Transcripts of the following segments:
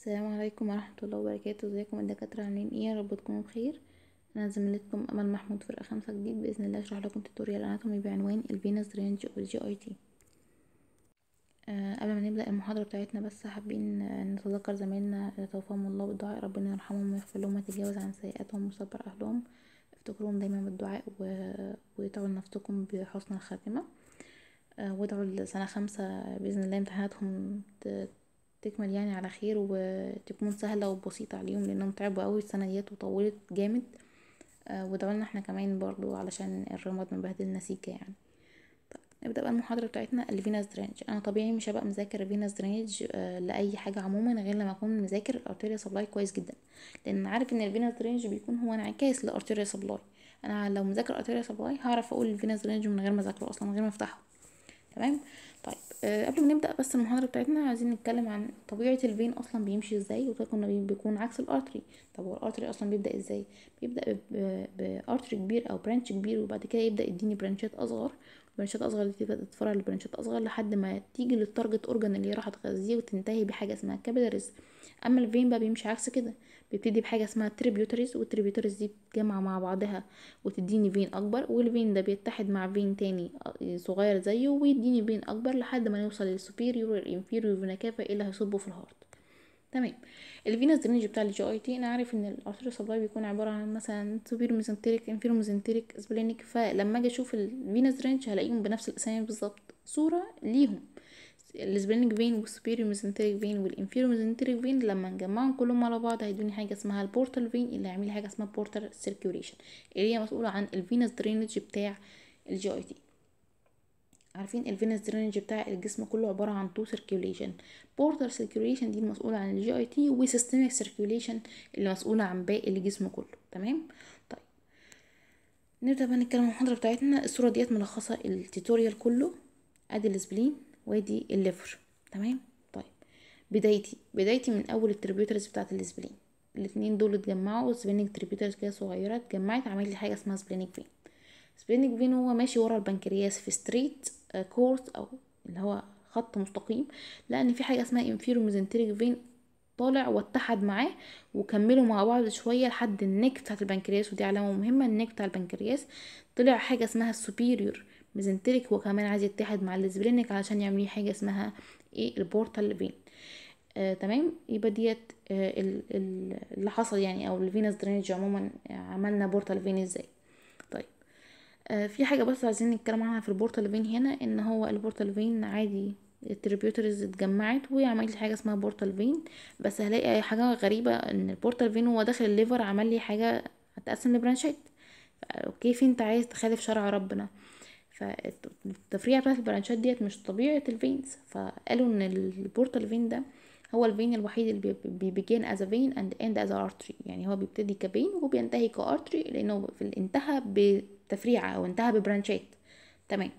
السلام عليكم ورحمة الله وبركاته ازيكم الدكاترة عاملين ايه يارب رب تكونوا بخير انا زميلتكم امل محمود فرقة خمسة جديد باذن الله اشرح لكم توتوريال اناتومي بعنوان الفينس رينج والجي اي آه، تي قبل ما نبدا المحاضرة بتاعتنا بس حابين نتذكر زمايلنا اللي توفاهم الله بالدعاء ربنا يرحمهم ويغفر لهم ويتجاوز عن سيئاتهم ويصبر اهلهم افتكروهم دايما بالدعاء و... وادعوا لنفسكم بحسن الخاتمة آه، وادعوا لسنة خمسة بإذن الله امتحاناتهم ت... تكمل يعني على خير وتكون سهله وبسيطه عليهم لانهم تعبوا قوي السنه ديت وطولت جامد آه، ودعولنا احنا كمان برضو علشان الرماد مبهدلنا سيكا يعني طيب نبدا بقى المحاضره بتاعتنا الفيناس درينج انا طبيعي مش هبقى مذاكر فيناس درينج آه، لاي حاجه عموما غير لما اكون مذاكر الارتيريا سبلاي كويس جدا لان عارف ان الفيناس درينج بيكون هو انعكاس لارتيريا سبلاي انا لو مذاكر الارتيريا سبلاي هعرف اقول الفيناس درينج من غير ما اذاكره اصلا من غير ما افتحه تمام طيب آه، قبل ما نبدا بس المحاضره بتاعتنا عايزين نتكلم عن طبيعه الفين اصلا بيمشي ازاي وده بيكون عكس الارتري طب هو الارتري اصلا بيبدا ازاي بيبدا بارتري كبير او برانش كبير وبعد كده يبدا يديني برانشات اصغر البرانشات اصغر تبدا تتفرع لبرانشات اصغر لحد ما تيجي للتارجت اورجان اللي هي راح تغذيه وتنتهي بحاجه اسمها كابيلاريز اما الفين بقى بيمشي عكس كده بيبتدي بحاجه اسمها تريبيوتريز والتريبيوتريز دي بتجمع مع بعضها وتديني فين اكبر والفين ده بيتحد مع فين تاني آه، صغير زيه ويديني فين اكبر لحد ما نوصل للسوبيريور والانفيريور فينا كافا اللي هيصبوا في الهارت تمام الفينوس درينج بتاع الجي اي تي انا عارف ان الارتيريو سبلاي بيكون عباره عن مثلا سوبر ميزنتريك انفيرو ميزنتريك اسبلينيك فلما اجي اشوف الفينوس درينج هلاقيهم بنفس الاسامي بالظبط صوره ليهم الاسبلينيك فين والسوبر ميزنتريك فين والانفيرو ميزنتريك فين لما نجمعهم كلهم على بعض هيدوني حاجه اسمها البورتال فين اللي هيعمل حاجه اسمها بورتال سيركيوليشن اللي هي مسؤوله عن الفينوس درينج بتاع الجي اي تي عارفين الفينس درينج بتاع الجسم كله عباره عن تو سيركيوليشن بورتر سيركيوليشن دي المسؤوله عن الجي اي تي وسيستميك سيركيوليشن اللي مسؤوله عن باقي الجسم كله تمام طيب نبدا بقى نتكلم المحاضره بتاعتنا الصوره ديت ملخصه التوتوريال كله ادي السبلين وادي الليفر تمام طيب بدايتي بدايتي من اول التربيوترز بتاعه السبلين الاثنين دول اتجمعوا سبلينك تربيوترز كده صغيره اتجمعت عملت حاجه اسمها سبلينك فين سبلينك فين هو ماشي ورا البنكرياس في ستريت كورس او اللي هو خط مستقيم لان في حاجه اسمها انفيرو ميزنتريك فين طالع واتحد معاه وكملوا مع بعض شويه لحد النك بتاعه البنكرياس ودي علامه مهمه النك بتاع البنكرياس طلع حاجه اسمها السوبيريور ميزنتريك هو كمان عايز يتحد مع الاسبلينك علشان يعمل حاجه اسمها ايه البورتال فين آه، تمام يبقى ديت آه، اللي حصل يعني او الفينس درينج عموما عملنا بورتال فين ازاي آه، في حاجه بس عايزين نتكلم عنها في البورتال فين هنا ان هو البورتال فين عادي التريبيوترز اتجمعت وعملت حاجه اسمها بورتال فين بس هلاقي حاجه غريبه ان البورتال فين هو داخل الليفر عمل لي حاجه هتقسم لبرانشات كيف انت عايز تخالف شرع ربنا فالتفريع بتاعت البرانشات ديت مش طبيعه الفينز فقالوا ان البورتال فين ده هو الفين الوحيد اللي بيجين از فين اند اند از ارتري يعني هو بيبتدي كفين وبينتهي كارتري لانه في الانتهى ب تفريعة أو انتهى ببرانشات تمام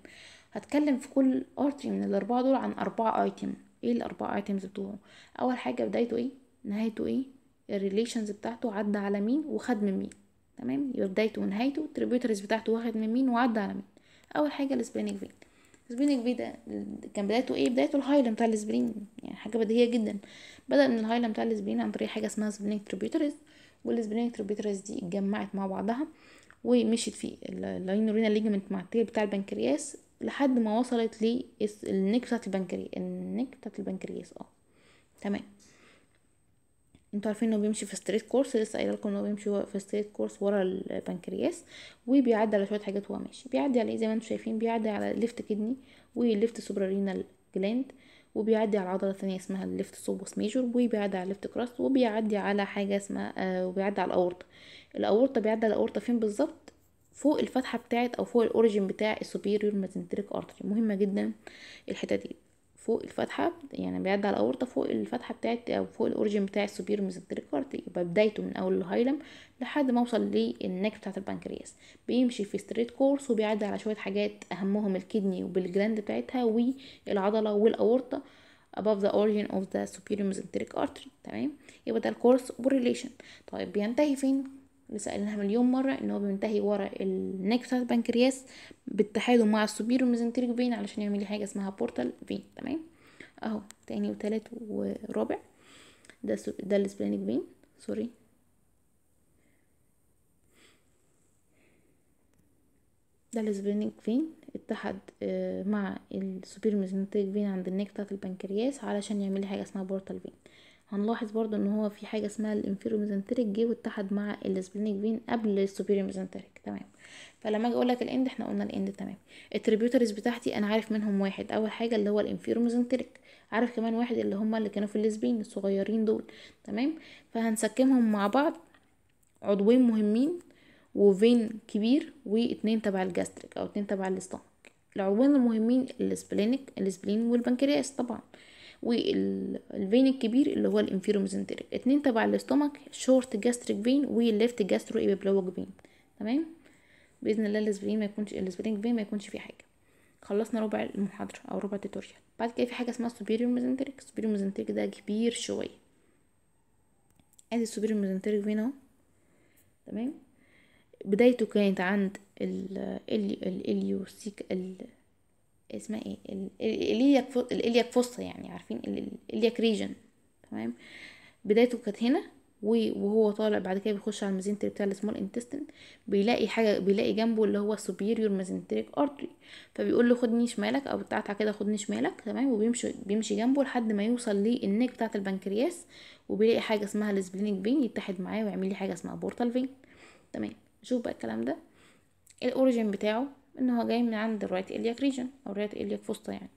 هتكلم في كل ارتري من الأربعة دول عن أربعة أيتم ايه الأربعة أيتمز بتوعه أول حاجة بدايته ايه نهايته ايه الريليشنز بتاعته عدى على مين وخد من مين تمام يبقى بدايته ونهايته التريبيوتريز بتاعته واخد من مين وعدى على مين أول حاجة السبلينك فين السبلينك في ده كان بدايته ايه بدايته الهايل بتاع السبرين يعني حاجة بديهية جدا بدأ من الهايل بتاع السبرين عن طريق حاجة اسمها سبلينك تريبيوتريز والسبلينك تريبيوتريز دي اتجمعت مع بعضها ومشيت في اللاينورينا ليجمنت مع التيل بتاع البنكرياس لحد ما وصلت للنك بتاعت البنكرياس النك بتاعت البنكرياس اه تمام انتوا عارفين انه بيمشي في ستريت كورس لسه قايله لكم انه بيمشي في ستريت كورس ورا البنكرياس وبيعدي على شويه حاجات وهو ماشي بيعدي على ايه زي ما انتوا شايفين بيعدي على ليفت كدني وليفت سوبرارينال جلاند وبيعدي على عضله ثانيه اسمها الليفت سوبوس ميجور وبيعدي على ليفت كراست وبيعدي على حاجه اسمها آه وبيعدي على الاورطه الاورطه بيعدي على الاورطه فين بالظبط فوق الفتحه بتاعت او فوق الاوريجين بتاع السوبيريور مازنتريك ارتري مهمه جدا الحته دي فوق الفتحه يعني بيعدي على الاورطه فوق الفتحه بتاعت او فوق الاوريجين بتاع السوبيريور مازنتريك ارتري يبقى بدايته من اول الهايلم لحد ما اوصل للنك بتاعت البنكرياس بيمشي في ستريت كورس وبيعدي على شويه حاجات اهمهم الكدني وبالجلاند بتاعتها والعضله والاورطه above the origin of the superior mesenteric artery تمام يبقى ده الكورس والريليشن طيب بينتهي فين سألناها مليون مرة ان هو بينتهي ورا النك بتاع البنكرياس باتحاده مع السوبير والميزنتريك فين علشان يعمل لي حاجة اسمها بورتال فين تمام اهو تاني وتالت ورابع ده ده السبلانيك فين سوري ده السبلانيك فين اتحد آه، مع السوبير ميزنتريك فين عند النك بتاعة البنكرياس علشان يعمل لي حاجة اسمها بورتال فين هنلاحظ برضو ان هو في حاجه اسمها الانفيرو ميزنتريك جه واتحد مع السبلينيك فين قبل السوبيريور ميزنتريك تمام فلما اجي اقول لك الاند احنا قلنا الاند تمام التريبيوتريز بتاعتي انا عارف منهم واحد اول حاجه اللي هو الانفيرو ميزنتريك عارف كمان واحد اللي هما اللي كانوا في الليزبين الصغيرين دول تمام فهنسكمهم مع بعض عضوين مهمين وفين كبير واتنين تبع الجاستريك او اتنين تبع الاستنك العضوين المهمين السبلينيك السبلين والبنكرياس طبعا والفين الكبير اللي هو الانفيرو ميزنتريك اتنين تبع الاستومك شورت جاستريك فين والليفت جاسترو ايبيبلاوج فين تمام باذن الله الاسبرين ما يكونش الاسبرينج فين ما يكونش فيه حاجه خلصنا ربع المحاضره او ربع التوتوريال بعد كده في حاجه اسمها سوبيريور ميزنتريك سوبيريور ميزنتريك ده كبير شويه ادي السوبيريور ميزنتريك فين اهو تمام بدايته كانت عند ال ال ال اسمها ايه الاليك الاليك فوسطا يعني عارفين الاليك ريجن تمام بدايته كانت هنا وهو طالع بعد كده بيخش على الميزنتري بتاع السمول انتستين بيلاقي حاجه بيلاقي جنبه اللي هو السوبيريور مزينتريك ارتري فبيقول له خدني شمالك او بتاعتها كده خدني شمالك تمام وبيمشي بيمشي جنبه لحد ما يوصل للنك بتاعه البنكرياس وبيلاقي حاجه اسمها السبلينك فين يتحد معاه ويعمل لي حاجه اسمها بورتال فين تمام شوف بقى الكلام ده الاوريجين بتاعه انه هو جاي من عند الرايت الياك ريجن او الرايت الياك فوسطى يعني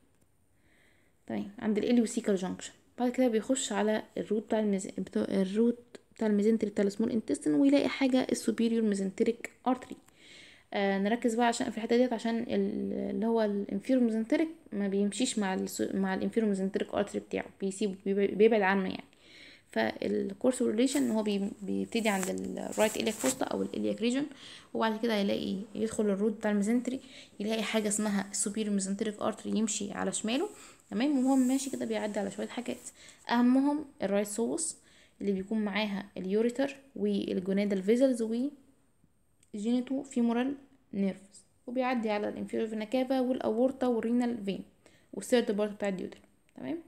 تمام عند سيكال جانكشن بعد كده بيخش على الروت بتاع المز... بتاع الروت بتاع الميزنتري بتاع السمول انتستين ويلاقي حاجه السوبيريور ميزنتريك ارتري آه نركز بقى عشان في الحته ديت عشان اللي هو الانفيرو ميزنتريك ما بيمشيش مع الس... مع الانفيرو ميزنتريك ارتري بتاعه بيسيبه بيبعد عنه يعني فالكورس ريليشن ان هو بيبتدي عند الرايت الياك فوسطا او الالياك ريجن وبعد كده هيلاقي يدخل الروت بتاع الميزنتري يلاقي حاجه اسمها السوبير ميزنتريك ارتري يمشي على شماله تمام وهو ماشي كده بيعدي على شويه حاجات اهمهم الرايت سوس اللي بيكون معاها اليوريتر والجونادال فيزلز و جينيتو فيمورال نيرفز وبيعدي على الانفيريور فينا كافا والاورطه والرينال فين والثيرد بارت بتاع الديودر تمام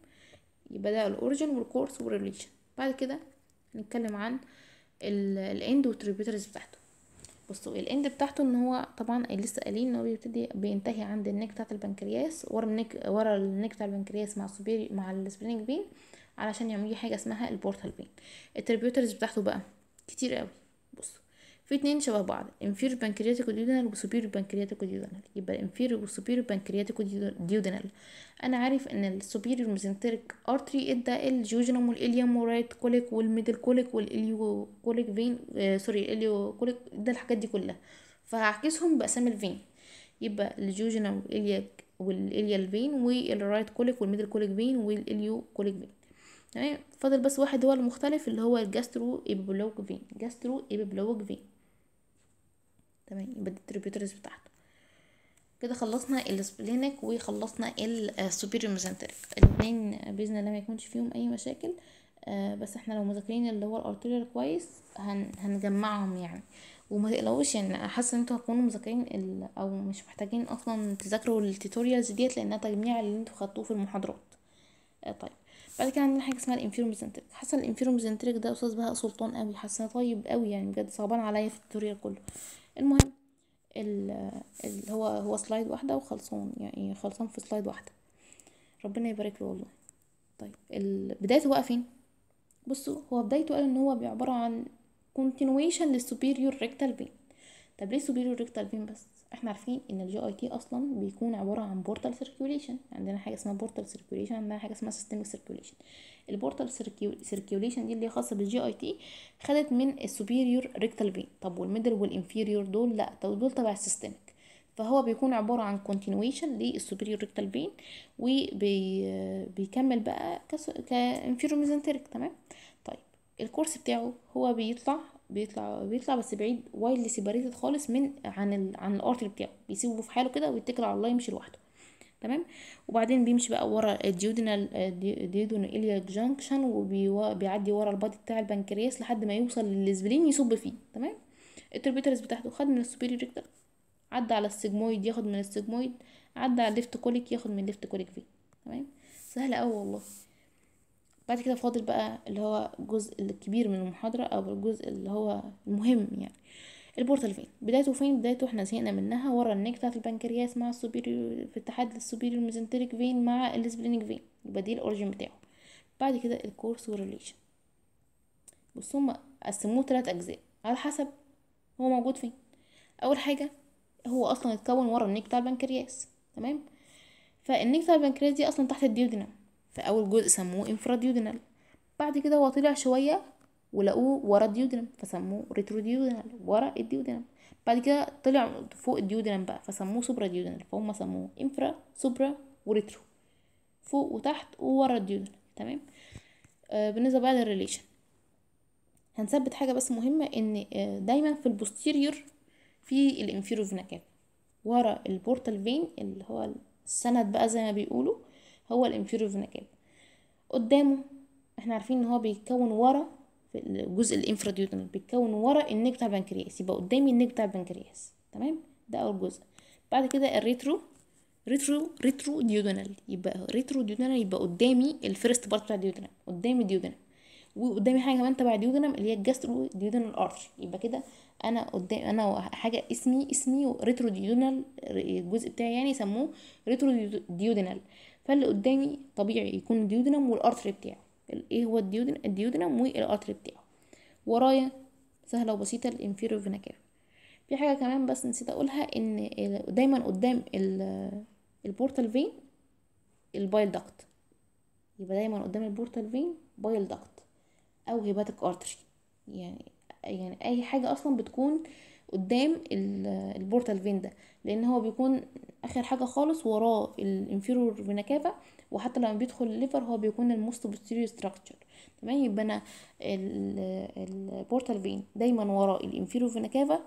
يبقى ده الاوريجن والكورس والريليشن بعد كده نتكلم عن الاند والتريبيوترز بتاعته بصوا الاند بتاعته ان هو طبعا لسه قايلين ان هو بيبتدي بينتهي عند النك بتاعه البنكرياس ورا النك ورا النك بتاع البنكرياس مع السوبير مع السبرينج بين علشان يعمل حاجه اسمها البورتال بين التريبيوترز بتاعته بقى كتير قوي في اتنين شبه بعض inferior pancreatic ديودنال وسوبير pancreatic ديودنال يبقى inferior وسوبير pancreatic ديودنال انا عارف ان السوبير ميزنتريك ارتري ادى الجوجنم والاليوم ورايت كوليك والميدل كوليك والاليو كوليك فين آه سوري الاليو كوليك ده الحاجات دي كلها فهعكسهم باسامي الفين يبقى الجوجنم والالياك والاليال فين والرايت كوليك والميدل كوليك فين والاليو كوليك فين تمام فاضل بس واحد هو المختلف اللي هو الجاسترو ايبيبلوج فين جاسترو ايبيبلوج فين تمام يبقى دي بتاعته كده خلصنا السبلينك وخلصنا السوبيريور ميزنتريك الاثنين باذن الله ما يكونش فيهم اي مشاكل آه، بس احنا لو مذاكرين اللي هو الارتيريال كويس هن هنجمعهم يعني وما تقلقوش يعني حاسه ان انتوا هتكونوا مذاكرين او مش محتاجين اصلا تذاكروا التوتوريالز ديت لانها تجميع اللي انتوا خدتوه في المحاضرات آه، طيب بعد كده عندنا حاجه اسمها ميزنتريك حاسه ميزنتريك ده استاذ بهاء سلطان قوي حاسه طيب قوي يعني بجد صعبان عليا في التوتوريال كله المهم ال هو هو سلايد واحدة وخلصان يعني خلصان في سلايد واحدة ربنا يبارك له والله طيب بدايته بقى فين بصوا هو بدايته قال ان هو عبارة عن كونتينويشن للسوبيريور ريكتال بين طب ليه سوبيريور ريكتال بين بس احنا عارفين ان الجي اي تي اصلا بيكون عباره عن بورتال سيركيوليشن عندنا حاجه اسمها بورتال سيركيوليشن عندنا حاجه اسمها سيستميك سيركيوليشن البورتال سيركيوليشن دي اللي هي خاصه بالجي اي تي خدت من السوبيريور ريكتال فين طب والميدل والانفيريور دول لا دول تبع السيستميك فهو بيكون عبارة عن كونتينويشن للسوبريور ريكتال بين وبيكمل بقى كانفيرو ميزنتريك تمام طيب الكورس بتاعه هو بيطلع بيطلع بيطلع بس بعيد وايدلي سيبريتد خالص من عن ال... عن الارتري بتاعه بيسيبه في حاله كده ويتكل على الله يمشي لوحده تمام وبعدين بيمشي بقى ورا الديودينال ديودينال اليا جانكشن وبيعدي ورا البادي بتاع البنكرياس لحد ما يوصل للسبلين يصب فيه تمام التربيترز بتاعته خد من السوبيريور ريكتال عدى على السيجمويد ياخد من السيجمويد عدى على الليفت كوليك ياخد من الليفت كوليك في تمام سهله قوي والله بعد كده فاضل بقى اللي هو الجزء الكبير من المحاضرة أو الجزء اللي هو المهم يعني البورتال فين بدايته فين بدايته احنا زهقنا منها ورا النيك بتاعت البنكرياس مع السوبيريور في اتحاد السوبيريور ميزنتريك فين مع السبلينك فين يبقى دي الاوريجين بتاعه بعد كده الكورس والريليشن بص هما قسموه تلات اجزاء على حسب هو موجود فين اول حاجه هو اصلا اتكون ورا النيك بتاع البنكرياس تمام فالنيك بتاع البنكرياس دي اصلا تحت الديودينام فأول جزء سموه انفراديودينال بعد كده هو طلع شوية ولقوه ورا الديودينم فسموه ريتروديودينال ورا الديودينم بعد كده طلع فوق الديودينم بقى فسموه سوبرا ديودينال فهم سموه انفرا سوبرا وريترو فوق وتحت وورا الديودينم تمام آه بالنسبة بقى للريليشن هنثبت حاجة بس مهمة ان آه، دايما في البوستيريور في الانفيرو فينا ورا البورتال فين اللي هو السند بقى زي ما بيقولوا هو الانفيريور فينا كابا قدامه احنا عارفين ان هو بيتكون ورا في الجزء الانفراديوتنال بيتكون ورا بتاع البنكرياس يبقى قدامي بتاع البنكرياس تمام ده اول جزء بعد كده الريترو ريترو ريترو ديودونال يبقى ريترو ديودونال يبقى قدامي الفيرست بارت بتاع ديودونال قدامي ديودونال وقدامي حاجه كمان تبع ديودونال اللي هي الجاسترو ديودونال ارتر يبقى كده انا قدام انا حاجه اسمي اسمي ريترو ديودونال الجزء بتاعي يعني سموه ريترو ديودونال فاللي قدامي طبيعي يكون الديودنم والارتري بتاعه ايه هو الديودنم الديودنم والارتري بتاعه ورايا سهله وبسيطه الانفيرو فينا في حاجه كمان بس نسيت اقولها ان دايما قدام البورتال فين البايل داكت يبقى دايما قدام البورتال فين بايل داكت او هيباتيك ارتري يعني يعني اي حاجه اصلا بتكون آه قدام البورتال فين ده لان هو بيكون اخر حاجه خالص وراه الانفيرور فينا كافا وحتى لما بيدخل الليفر هو بيكون الموست بوستيريور ستراكشر تمام يبقى انا البورتال فين دايما وراء الانفيرور فينا كافا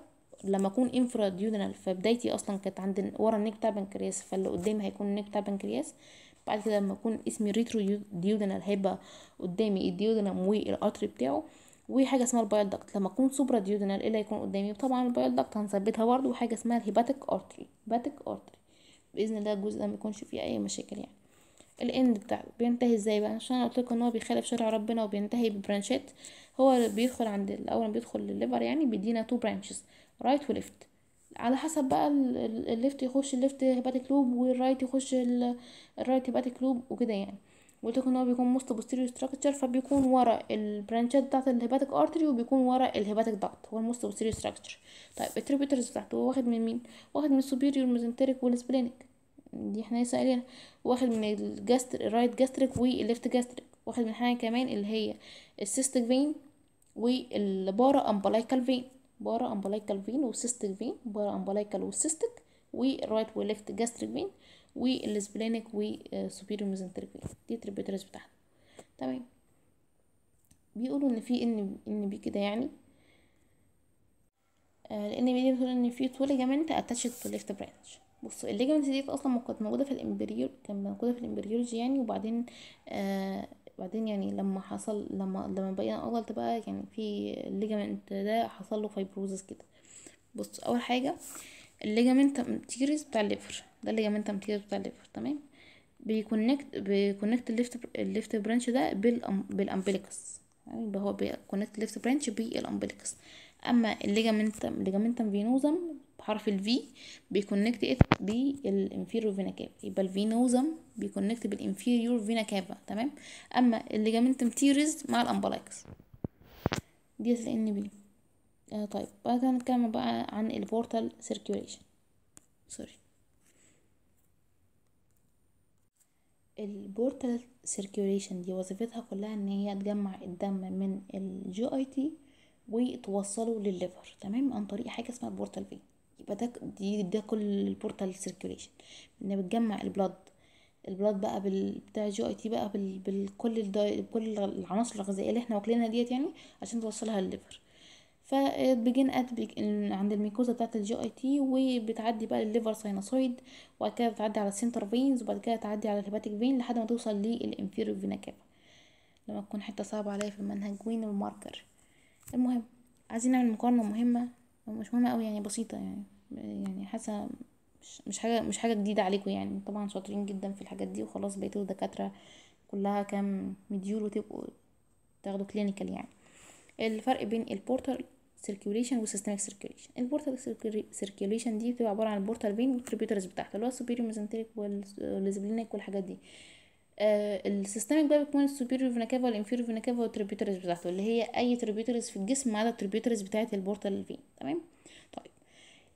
لما اكون انفرا ديودنال فبدايتي اصلا كانت عند ورا النيك بتاع بنكرياس فاللي قدامي هيكون النيك بتاع بنكرياس بعد كده لما اكون اسمي ريترو ديودنال هيبقى قدامي الديودنم والارتري بتاعه وحاجه اسمها البايل داكت لما اكون سوبرا ديودينال ايه اللي هيكون قدامي طبعا البايل داكت هنثبتها برده وحاجه اسمها الهيباتيك ارتري هيباتيك ارتري باذن الله الجزء ده ما يكونش فيه اي مشاكل يعني الاند بتاعه بينتهي ازاي بقى عشان انا قلت لكم ان هو بيخالف شرع ربنا وبينتهي ببرانشات هو بيدخل عند الاول ما بيدخل الليفر يعني بيدينا تو برانشز رايت وليفت على حسب بقى الليفت يخش الليفت هيباتيك لوب والرايت يخش الرايت هيباتيك لوب وكده يعني قلت ان هو بيكون موست بوستيريو ستراكشر فبيكون ورا البرانشات بتاعت الهيباتيك ارتري وبيكون ورا الهيباتيك داكت هو الموست بوستيريو ستراكشر طيب التريبيوترز بتاعته هو واخد من مين واخد من السوبيريور ميزنتريك والسبلينيك دي احنا لسه قايلينها واخد من الجاستر الرايت جاستريك والليفت جاستريك واخد من حاجه كمان اللي هي السيستيك فين والبارا امبلايكال فين بارا امبلايكال فين والسيستيك فين بارا امبلايكال والسيستيك والرايت والليفت جاستريك فين والسبلينك وسوبيريور ميزنتريكولار دي التربيترز بتاعته تمام بيقولوا ان في ان ان بي كده يعني آه، لان بي دي بتقول ان في تو ليجامنت اتاتشد تو ليفت برانش بصوا الليجمنت دي اصلا كانت موجوده في الامبريور كان موجوده في الامبريولوجي يعني وبعدين آه بعدين يعني لما حصل لما لما بقينا اغلط بقى يعني في الليجمنت ده حصل له فايبروزس كده بص اول حاجه الليجمنت تيريز بتاع الليفر ده اللي جنب التمثيل بتاع الليفر تمام بيكونكت بيكونكت الليفت الليفت برانش ده بالأم بالامبليكس يعني يبقى هو بيكونكت الليفت برانش بالامبليكس اما الليجامنتم الليجامنتم فينوزم بحرف الفي بيكونكت ات بالانفيريور فينا كاب يبقى الفينوزم بيكونكت بالانفيريور فينا كابا تمام اما الليجامنتم تيريز مع الامبليكس دي اس ان بي آه طيب بعد كده هنتكلم بقى عن البورتال سيركيوليشن سوري البورتال سيركيوليشن دي وظيفتها كلها ان هي تجمع الدم من الجي اي تي وتوصله للليفر تمام عن طريق حاجه اسمها البورتال فين يبقى ده دي ده كل البورتال سيركيوليشن ان بتجمع البلاد البلاد بقى بال... بتاع الجي اي تي بقى بال... بالكل العناصر الغذائيه اللي احنا واكلينها ديت يعني عشان توصلها للليفر فبيجين ات uh, عند الميكوزا بتاعت الجي اي تي وبتعدي بقى للليفر ساينوسويد وبعد كده بتعدي على السنتر فينز وبعد كده تعدي على الهيباتيك فين لحد ما توصل للانفيريو فينا كافا لما تكون حته صعبه عليا في المنهج وين الماركر المهم عايزين نعمل مقارنه مهمه مش مهمه قوي يعني بسيطه يعني يعني حاسه مش مش حاجه مش حاجه جديده عليكم يعني طبعا شاطرين جدا في الحاجات دي وخلاص بقيتوا دكاتره كلها كام مديول وتبقوا تاخدوا كلينيكال يعني الفرق بين البورتال circulation وسيستميك circulation البورتال سيركيوليشن دي بتبقى عباره عن البورتال فين والتريبيوترز بتاعته اللي هو السوبيريور ميزنتريك والليزبلينيك والحاجات دي آه السيستميك بقى بيكون السوبيريور فينا كافا والانفيريور فينا كافا والتريبيوترز بتاعته اللي هي اي تريبيوترز في الجسم ما عدا التريبيوترز بتاعه البورتال فين تمام طيب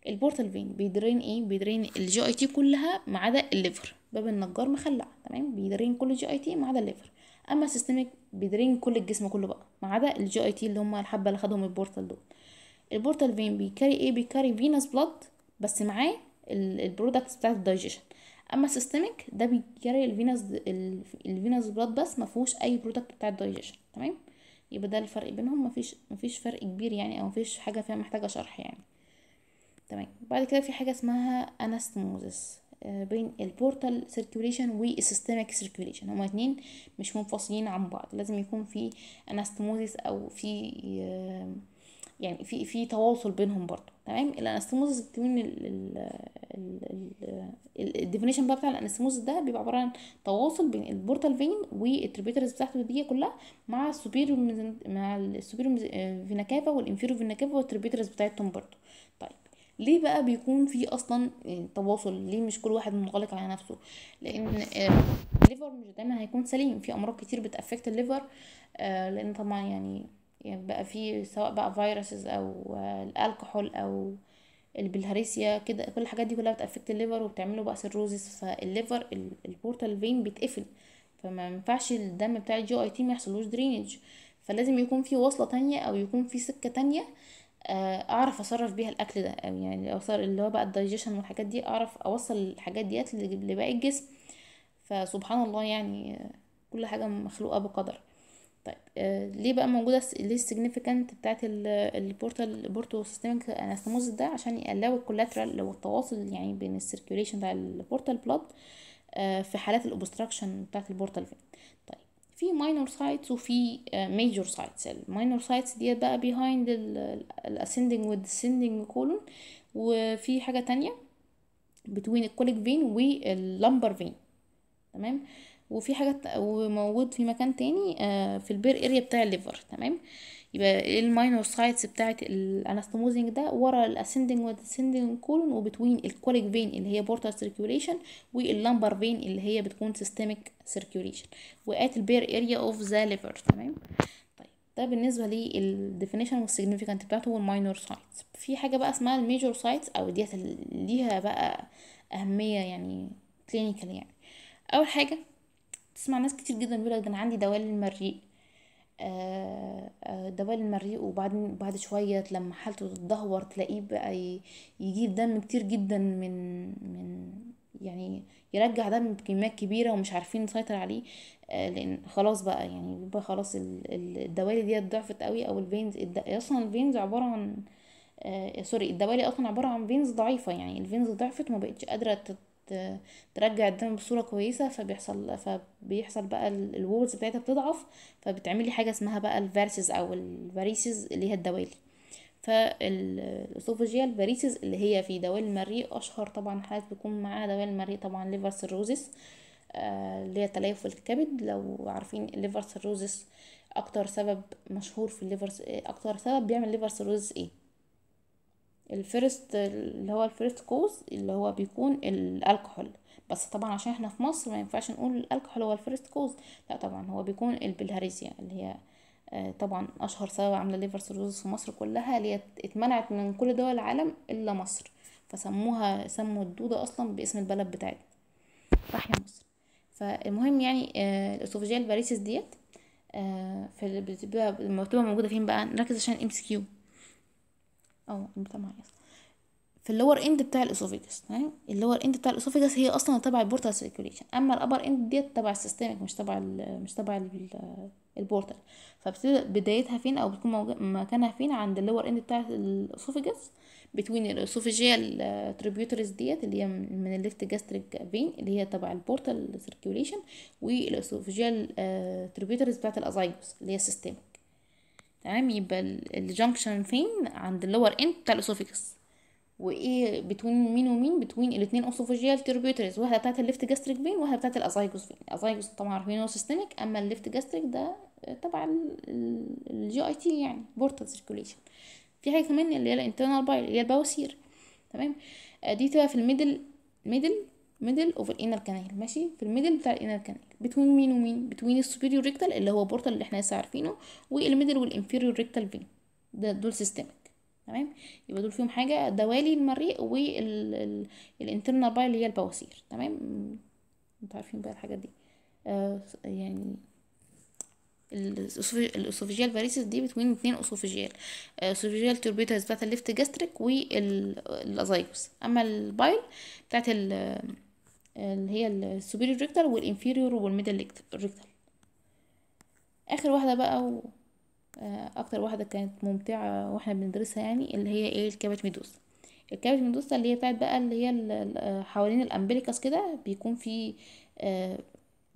البورتال فين بيدرين ايه بيدرين الجي اي تي كلها ما عدا الليفر باب النجار مخلع تمام بيدرين كل الجي اي تي ما عدا الليفر اما السيستميك بيدرين كل الجسم كله بقى ما عدا الجي اي تي اللي هم الحبه اللي خدهم البورتال دول البورتال فين بيكاري ايه بيكاري فينس بلاد بس معاه البرودكتس بتاعه الدايجيشن اما السيستميك ده بيكاري الفينس الفينس بلاد بس ما فيهوش اي برودكت بتاع الدايجيشن تمام يبقى ده الفرق بينهم مفيش مفيش فرق كبير يعني او مفيش حاجه فيها محتاجه شرح يعني تمام بعد كده في حاجه اسمها اناستموزس آه، بين البورتال سيركيوليشن والسيستميك سيركيوليشن هما اتنين مش منفصلين عن بعض لازم يكون في اناستموزيس او في آه، يعني في في تواصل بينهم برضه تمام الاناستموزيس بتكون الديفينيشن بقى بتاع الاناستموزيس ده بيبقى عباره عن تواصل بين البورتال فين والتربيترز بتاعته دي كلها مع السوبيريور مع السوبيريور فينا كافا والانفيريور فينا كافا والتربيترز بتاعتهم برضه ليه بقى بيكون في اصلا يعني تواصل ليه مش كل واحد منغلق على نفسه لان الليفر آه، مش دايما هيكون سليم في امراض كتير بتافكت الليفر آه، لان طبعا يعني, يعني بقى في سواء بقى فيروسز او آه، الكحول او البلهارسيا كده كل الحاجات دي كلها بتافكت الليفر وبتعمله بقى سيروزيس فالليفر البورتال فين بيتقفل فما ينفعش الدم بتاع الجي اي تي ما يحصلوش درينج فلازم يكون في وصله تانية او يكون في سكه تانية آه آه، اعرف اصرف بيها الاكل ده يعني لو يعني اللي هو بقى الدايجيشن والحاجات دي اعرف اوصل الحاجات ديت لباقي الجسم فسبحان الله يعني كل حاجه مخلوقه بقدر طيب آه، ليه بقى موجوده ليه السيجنيفيكانت بتاعت البورتال بورتو سيستميك اناستموز ده عشان يقللوا الكولاترال لو التواصل يعني بين السيركيوليشن بتاع البورتال بلاد آه، في حالات الاوبستراكشن بتاعت البورتال فين طيب في ماينور سايتس وفي ميجور سايتس الماينور سايتس دي بقى بيهايند الاسندنج والديسندنج كولون وفي حاجه تانية بتوين الكوليك فين واللمبر فين تمام وفي حاجه وموجود في مكان تاني آه, في البير اريا بتاع الليفر تمام آه يبقى ايه الماينور سايتس بتاعه الانستموزنج ده ورا الاسندنج والديسندنج كولون وبتوين الكوليك فين اللي هي بورتال سيركيوليشن واللامبر فين اللي هي بتكون سيستميك سيركيوليشن وات البير اريا اوف ذا ليفر تمام طيب ده بالنسبه للديفينيشن والسيجنفيكانت بتاعته والماينور سايتس في حاجه بقى اسمها الميجور سايتس او ديت ليها بقى اهميه يعني كلينيكال يعني اول حاجه تسمع ناس كتير جدا بيقول لك ده انا عندي دوال المريء آه، آه، دوال المريء وبعد بعد شوية لما حالته تتدهور تلاقيه بقى يجيب دم كتير جدا من من يعني يرجع دم بكميات كبيرة ومش عارفين نسيطر عليه آه، لأن خلاص بقى يعني بيبقى خلاص الدوالي ديت ضعفت قوي أو الفينز أصلا الفينز عبارة عن سوري الدوالي أصلا عبارة عن فينز ضعيفة يعني الفينز ضعفت وما بقتش قادرة ترجع الدم بصورة كويسة فبيحصل فبيحصل بقى الوولز بتاعتها بتضعف فبتعملي حاجة اسمها بقى الفارسز أو الفاريسز اللي هي الدوالي فالاسوفوجيال فاريسز اللي هي في دوال المريء أشهر طبعا حالات بيكون معاها دوال المريء طبعا ليفر سيروزس آه، اللي هي تليف الكبد لو عارفين الليفر سيروزس أكتر سبب مشهور في الليفر أكتر سبب بيعمل ليفر سيروزس ايه الفيرست اللي هو الفيرست كوز اللي هو بيكون الكحول بس طبعا عشان احنا في مصر ما ينفعش نقول الكحول هو الفيرست كوز لا طبعا هو بيكون البلهاريزيا اللي هي آه، طبعا اشهر سبب عامله ليفر سيروزس في مصر كلها اللي هي اتمنعت من كل دول العالم الا مصر فسموها سموا الدوده اصلا باسم البلد بتاعتنا صح يا مصر فالمهم يعني آه، الاسوفاجيه الباريسيس ديت آه، في بتبقى موجوده فين بقى نركز عشان ام سي كيو اه البوتامايوس في اللور اند بتاع الاسوفيجس تمام اللور اند بتاع الاسوفيجس هي اصلا تبع البورتال سيركيوليشن اما الابر اند ديت تبع السيستميك مش تبع مش تبع البورتال فبتبدا بدايتها فين او بتكون مكانها فين عند اللور اند بتاع الاسوفيجس بتوين الاسوفيجيال تريبيوتريز ديت اللي هي من الليفت جاستريك فين اللي هي تبع البورتال سيركيوليشن والاسوفيجيال تريبيوتريز آه، بتاعه الازايجوس اللي هي السيستميك تمام يبقى الجنكشن فين عند اللور اند بتاع الاسوفيكس وايه بتوين مين ومين بتوين الاثنين اسوفاجيال تيربيوتريز واحده بتاعت الليفت جاستريك فين وواحده بتاعت الازايجوس فين الازايجوس طبعا هو سيستميك اما الليفت جاستريك ده تبع الجي اي تي يعني بورتال سيركوليشن في حاجه كمان اللي هي الانترنال بايل اللي هي البواسير تمام آه، دي تبقى في الميدل ميدل ميدل اوف الانر كانال ماشي في الميدل بتاع الانر كانال بتوين مين ومين بتوين السوبيريور ريكتال اللي هو بورتال اللي احنا لسه عارفينه والميدل والانفيريور ريكتال فين ده دول سيستمك تمام يبقى دول فيهم حاجه دوالي المريء والانترنال باي اللي هي البواسير تمام انتوا عارفين بقى الحاجات دي آه يعني الاسوفيجيال فاريسيس دي بتوين اتنين اسوفيجيال اسوفيجيال توربيتا بتاعت الليفت جاستريك والازايكوس اما البايل بتاعت ال اللي هي السوبيريور ريكتال والانفيريور والميدل ريكتال اخر واحده بقى و آه، اكتر واحده كانت ممتعه واحنا بندرسها يعني اللي هي ايه الكبد ميدوس الكبد ميدوس اللي هي بتاعت بقى اللي هي آه، حوالين الامبليكاس كده بيكون في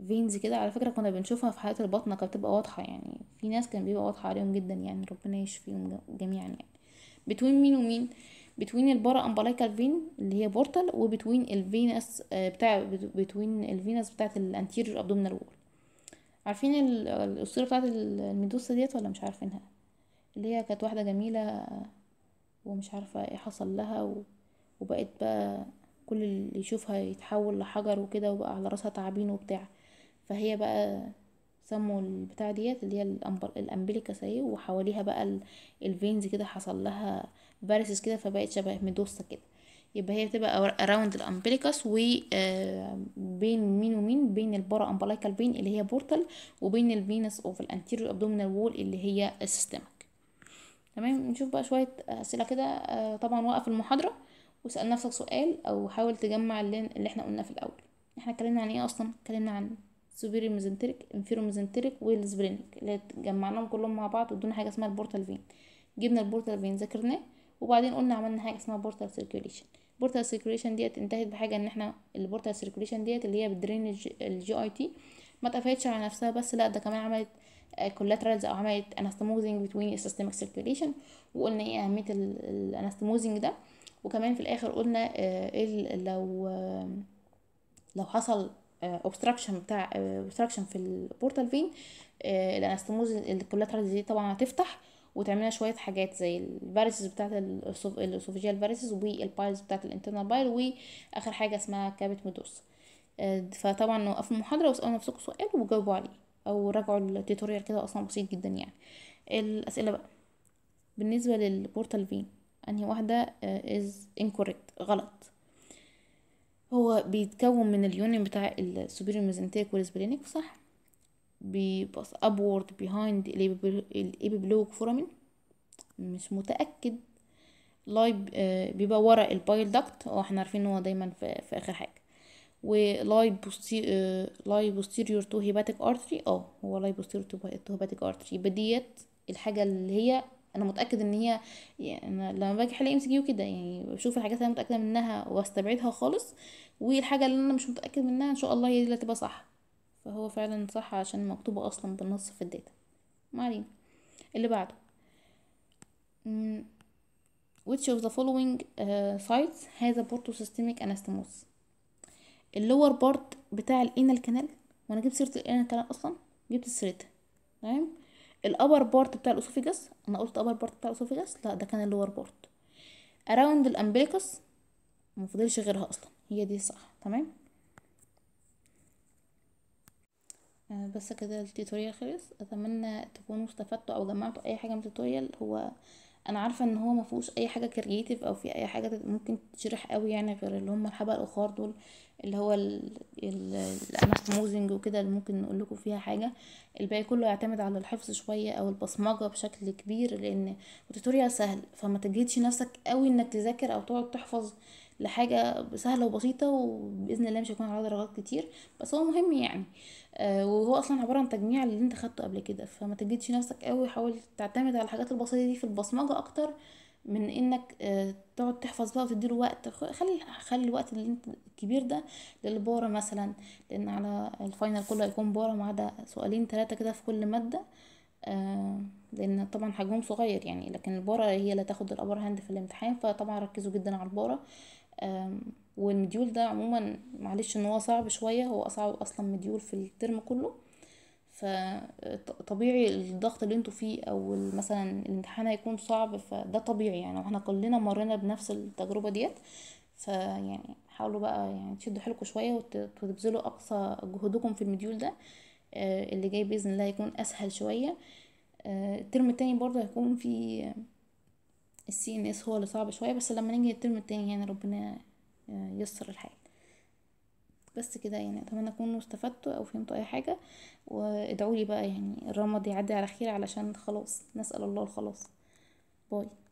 فينز آه، كده على فكره كنا بنشوفها في حالات البطنه كانت بتبقى واضحه يعني في ناس كان بيبقى واضحه عليهم جدا يعني ربنا يشفيهم جميعا يعني بتوين مين ومين بتوين البارا امبلايكال فين اللي هي بورتال وبتوين الفينس بتاع بتوين الفينس بتاعت الانتيريور ابدومينال وول عارفين الاسطوره بتاعت الميدوسا ديت ولا مش عارفينها اللي هي كانت واحده جميله ومش عارفه ايه حصل لها وبقت بقى كل اللي يشوفها يتحول لحجر وكده وبقى على راسها تعابين وبتاع فهي بقى سموا البتاع ديت اللي هي الامبليكا اهي وحواليها بقى الفينز كده حصل لها فارسس كده فبقت شبه مدوسة كده يبقى هي بتبقى اراوند الامبليكس و آه، بين مين ومين بين البارا امبلايكال بين اللي هي بورتال وبين الفينس اوف الانتيريور ابدومينال وول اللي هي السيستمك تمام نشوف بقى شويه اسئله كده آه، طبعا وقف المحاضره واسال نفسك سؤال او حاول تجمع اللي, اللي احنا قلناه في الاول احنا اتكلمنا عن ايه اصلا اتكلمنا عن سوبيريور ميزنتريك انفيرو ميزنتريك والسبرينك اللي جمعناهم كلهم مع بعض وادونا حاجه اسمها البورتال فين جبنا البورتال فين ذاكرناه وبعدين قلنا عملنا حاجه اسمها بورتال سيركيوليشن بورتال سيركيوليشن ديت انتهت بحاجه ان احنا البورتال سيركيوليشن ديت اللي هي بالدرينج الجي اي تي ما اتقفتش على نفسها بس لا ده كمان عملت كولاترالز آه، او عملت انستموزنج بتوين السيستمك سيركيوليشن وقلنا ايه اهميه الانستموزنج ده وكمان في الاخر قلنا ايه لو آه، لو حصل اوبستراكشن آه، بتاع اوبستراكشن في البورتال فين الانستموز الكولاترالز دي طبعا هتفتح وتعملها شويه حاجات زي الفاريسز بتاعت الاسوفيجيال فاريسز والبايلز بتاعت الانترنال بايل واخر حاجه اسمها كابت آه، مدوس فطبعا نوقف المحاضره واسالوا نفسكم سؤال وجاوبوا عليه او راجعوا التوتوريال كده اصلا بسيط جدا يعني الاسئله بقى بالنسبه للبورتال فين انهي واحده از آه، انكوريكت غلط هو بيتكون من اليونين بتاع السوبيريور ميزنتيك والسبلينيك صح بيبص upward behind بلوك فورامين مش متأكد لاي آه، بيبقى ورا البايل داكت اه احنا عارفين ان هو دايما في, في اخر حاجه ولاي لاي بوستيريور تو هيباتيك ارتري اه هو لاي بوستيريور تو هيباتيك ارتري يبقى ديت الحاجه اللي هي انا متاكد ان هي يعني لما باجي احل ام سي كيو كده يعني بشوف الحاجات اللي انا متاكده منها واستبعدها خالص والحاجه اللي انا مش متاكد منها ان شاء الله هي دي اللي هتبقى صح فهو فعلا صح عشان مكتوبة أصلا بالنص في الداتا ما علينا اللي بعده which of the following uh, sites has a portosystemic anastomosis اللور بارت بتاع الانال كانال وانا جبت سيره الانال كانال اصلا جبت سيرتها تمام الابر بارت بتاع الاسوفيجاس انا قلت ابر بارت بتاع الاسوفيجاس لا ده كان اللور بارت اراوند الامبليكس ما فضلش غيرها اصلا هي دي صح تمام آه، بس كده التوتوريال خلص اتمنى تكونوا استفدتوا او جمعتوا اي حاجه من التوتوريال هو انا عارفه ان هو ما فيهوش اي حاجه كرييتيف او في اي حاجه ممكن تشرح قوي يعني غير اللي هم الحبق الاخر دول اللي هو الانستموزنج وكده اللي ممكن نقول لكم فيها حاجه الباقي كله يعتمد على الحفظ شويه او البصمجه بشكل كبير لان التوتوريال سهل فما تجهدش نفسك قوي انك تذاكر او تقعد تحفظ لحاجة سهلة وبسيطة وبإذن الله مش هيكون عليها درجات كتير بس هو مهم يعني آه، وهو أصلا عبارة عن تجميع اللي انت خدته قبل كده فما تجدش نفسك قوي حاول تعتمد على الحاجات البسيطة دي في البصمجة أكتر من انك آه، تقعد تحفظ بقى وتديله وقت خلي خلي الوقت اللي انت الكبير ده للبارة مثلا لان على الفاينل كله هيكون بارة ما عدا سؤالين ثلاثة كده في كل مادة آه، لان طبعا حجمهم صغير يعني لكن البارة هي اللي تاخد الابر هاند في الامتحان فطبعا ركزوا جدا على البارة والمديول ده عموما معلش ان هو صعب شويه هو اصعب اصلا مديول في الترم كله فطبيعي الضغط اللي انتوا فيه او مثلا الامتحان هيكون صعب فده طبيعي يعني واحنا كلنا مرينا بنفس التجربه ديت فيعني حاولوا بقى يعني تشدوا حيلكم شويه وتبذلوا اقصى جهودكم في المديول ده آه، اللي جاي باذن الله هيكون اسهل شويه آه، الترم التاني برضه هيكون فيه السي ان اس هو اللي صعب شويه بس لما نيجي الترم التاني يعني ربنا آه، يسر الحال بس كده يعني اتمنى اكونوا استفدتوا او فهمتوا اي حاجه وادعوا لي بقى يعني الرمض يعدي على خير علشان خلاص نسال الله الخلاص باي